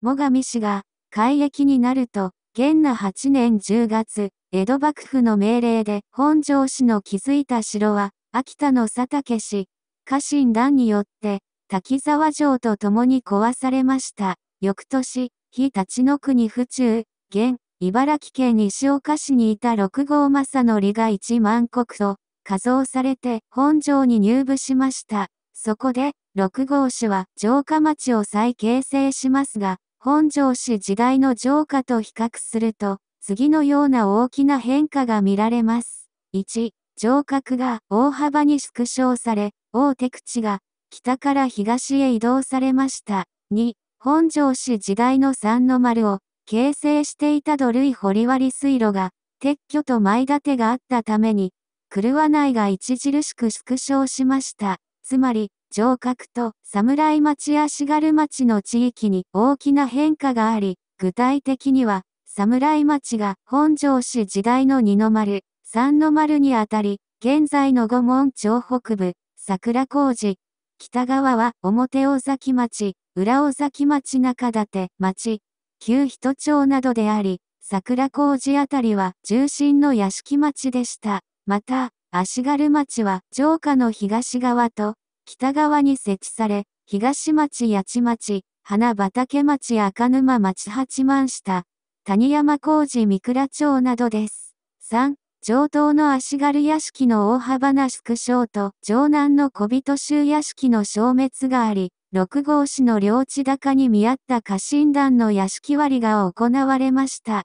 最上氏が改易になると、元那8年10月、江戸幕府の命令で本庄氏の築いた城は、秋田の佐竹氏、家臣団によって、滝沢城と共に壊されました。翌年、非立の国府中、現、茨城県西岡市にいた六号正則が一万国と、加増されて本庄に入部しました。そこで、六号氏は城下町を再形成しますが、本庄氏時代の城下と比較すると、次のような大きな変化が見られます。1、城郭が大幅に縮小され、大手口が北から東へ移動されました。2、本庄市時代の三の丸を形成していた土塁掘割水路が撤去と前立てがあったために、狂わないが著しく縮小しました。つまり、城郭と侍町や足軽町の地域に大きな変化があり、具体的には、侍町が本庄市時代の二の丸、三の丸にあたり、現在の五門町北部、桜小路、北側は表尾崎町、裏尾崎町中立町、旧人町などであり、桜小路あたりは重心の屋敷町でした。また、足軽町は城下の東側と北側に設置され、東町八町、花畑町赤沼町八幡下、谷山工事三倉町などです。3、上等の足軽屋敷の大幅な縮小と、城南の小人衆屋敷の消滅があり、六号市の領地高に見合った家臣団の屋敷割りが行われました。